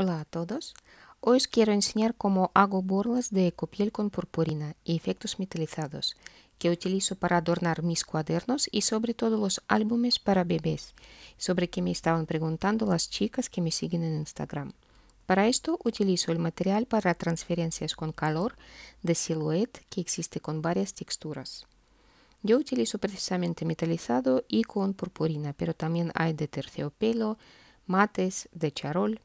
Hola a todos. Hoy os quiero enseñar cómo hago borlas de piel con purpurina y efectos metalizados que utilizo para adornar mis cuadernos y sobre todo los álbumes para bebés, sobre que me estaban preguntando las chicas que me siguen en Instagram. Para esto utilizo el material para transferencias con calor de Silhouette que existe con varias texturas. Yo utilizo precisamente metalizado y con purpurina, pero también hay de terciopelo, mates, de charol,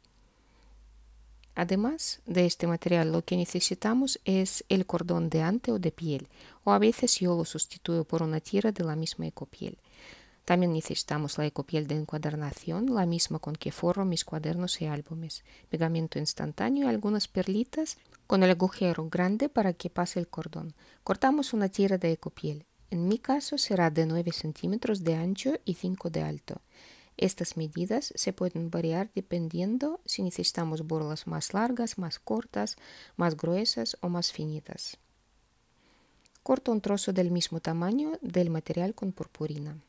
Además de este material, lo que necesitamos es el cordón de ante o de piel, o a veces yo lo sustituyo por una tira de la misma ecopiel. También necesitamos la ecopiel de encuadernación, la misma con que forro mis cuadernos y álbumes, pegamento instantáneo y algunas perlitas con el agujero grande para que pase el cordón. Cortamos una tira de ecopiel. En mi caso será de 9 centímetros de ancho y 5 de alto. Estas medidas se pueden variar dependiendo si necesitamos borlas más largas, más cortas, más gruesas o más finitas. Corto un trozo del mismo tamaño del material con purpurina.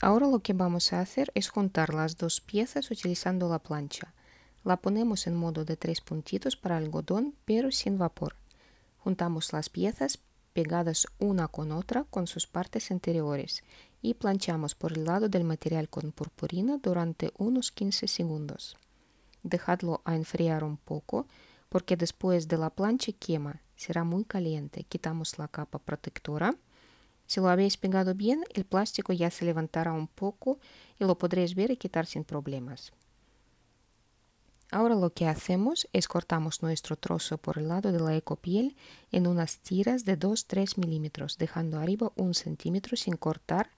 Ahora lo que vamos a hacer es juntar las dos piezas utilizando la plancha. La ponemos en modo de tres puntitos para algodón, pero sin vapor. Juntamos las piezas pegadas una con otra con sus partes anteriores y planchamos por el lado del material con purpurina durante unos 15 segundos. Dejadlo a enfriar un poco porque después de la plancha quema, será muy caliente. Quitamos la capa protectora. Si lo habéis pegado bien, el plástico ya se levantará un poco y lo podréis ver y quitar sin problemas. Ahora lo que hacemos es cortamos nuestro trozo por el lado de la ecopiel en unas tiras de 2-3 milímetros, dejando arriba un centímetro sin cortar,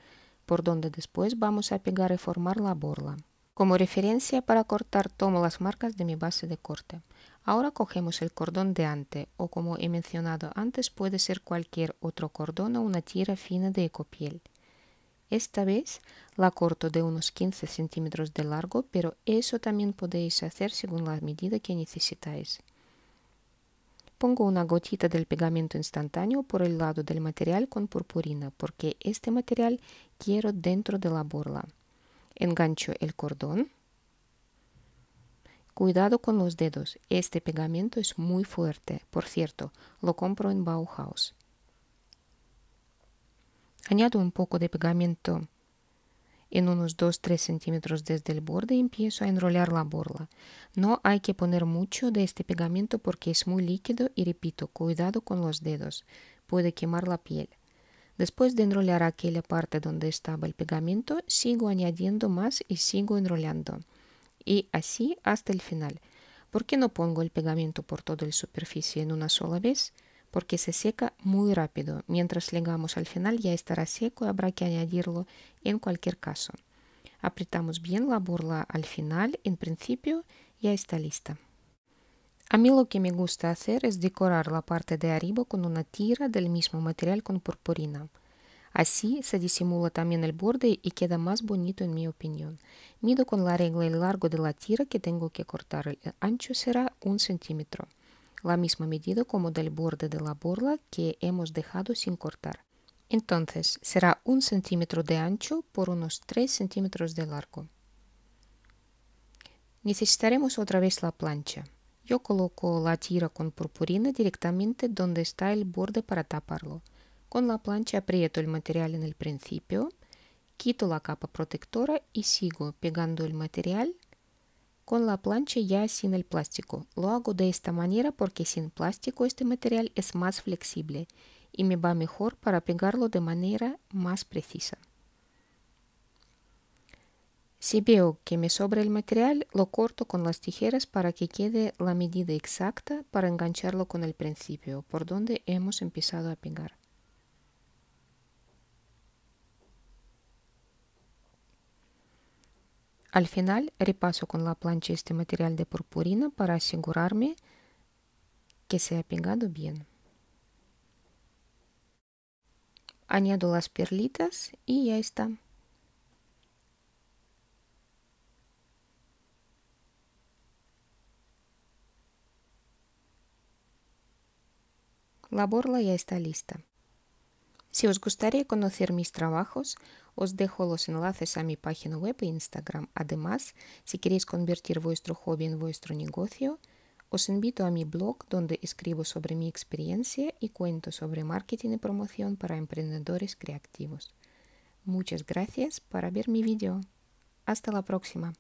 por donde después vamos a pegar y formar la borla. Como referencia para cortar tomo las marcas de mi base de corte. Ahora cogemos el cordón de ante o como he mencionado antes puede ser cualquier otro cordón o una tira fina de ecopiel. Esta vez la corto de unos 15 centímetros de largo, pero eso también podéis hacer según la medida que necesitáis. Pongo una gotita del pegamento instantáneo por el lado del material con purpurina, porque este material quiero dentro de la borla. Engancho el cordón. Cuidado con los dedos, este pegamento es muy fuerte. Por cierto, lo compro en Bauhaus. Añado un poco de pegamento en unos 2-3 centímetros desde el borde y empiezo a enrollar la borla. No hay que poner mucho de este pegamento porque es muy líquido y repito, cuidado con los dedos, puede quemar la piel. Después de enrollar aquella parte donde estaba el pegamento, sigo añadiendo más y sigo enrollando. Y así hasta el final. ¿Por qué no pongo el pegamento por toda la superficie en una sola vez? porque se seca muy rápido. Mientras llegamos al final ya estará seco y habrá que añadirlo en cualquier caso. Apretamos bien la burla al final, en principio ya está lista. A mí lo que me gusta hacer es decorar la parte de arriba con una tira del mismo material con purpurina. Así se disimula también el borde y queda más bonito en mi opinión. Mido con la regla el largo de la tira que tengo que cortar. El ancho será un centímetro la misma medida como del borde de la borla que hemos dejado sin cortar. Entonces será un centímetro de ancho por unos 3 centímetros de largo. Necesitaremos otra vez la plancha. Yo coloco la tira con purpurina directamente donde está el borde para taparlo. Con la plancha aprieto el material en el principio, quito la capa protectora y sigo pegando el material con la plancha ya sin el plástico. Lo hago de esta manera porque sin plástico este material es más flexible y me va mejor para pegarlo de manera más precisa. Si veo que me sobra el material, lo corto con las tijeras para que quede la medida exacta para engancharlo con el principio por donde hemos empezado a pegar. Al final repaso con la plancha este material de purpurina para asegurarme que se ha pegado bien. Añado las perlitas y ya está. La borla ya está lista. Si os gustaría conocer mis trabajos, os dejo los enlaces a mi página web e Instagram. Además, si queréis convertir vuestro hobby en vuestro negocio, os invito a mi blog donde escribo sobre mi experiencia y cuento sobre marketing y promoción para emprendedores creativos. Muchas gracias por ver mi vídeo. Hasta la próxima.